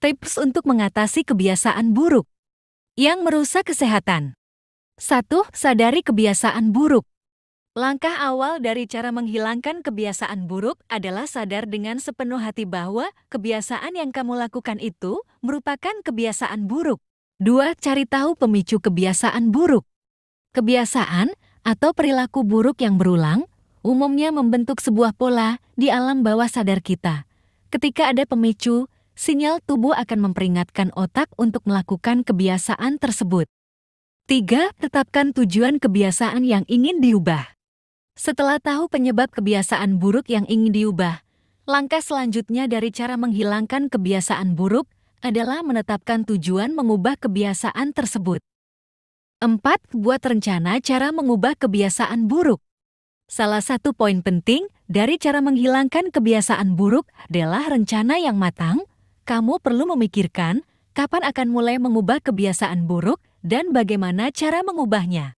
Tips untuk mengatasi kebiasaan buruk yang merusak kesehatan. 1. Sadari kebiasaan buruk. Langkah awal dari cara menghilangkan kebiasaan buruk adalah sadar dengan sepenuh hati bahwa kebiasaan yang kamu lakukan itu merupakan kebiasaan buruk. 2. Cari tahu pemicu kebiasaan buruk. Kebiasaan atau perilaku buruk yang berulang umumnya membentuk sebuah pola di alam bawah sadar kita. Ketika ada pemicu, sinyal tubuh akan memperingatkan otak untuk melakukan kebiasaan tersebut. 3. Tetapkan tujuan kebiasaan yang ingin diubah. Setelah tahu penyebab kebiasaan buruk yang ingin diubah, langkah selanjutnya dari cara menghilangkan kebiasaan buruk adalah menetapkan tujuan mengubah kebiasaan tersebut. 4. Buat rencana cara mengubah kebiasaan buruk. Salah satu poin penting dari cara menghilangkan kebiasaan buruk adalah rencana yang matang kamu perlu memikirkan kapan akan mulai mengubah kebiasaan buruk dan bagaimana cara mengubahnya.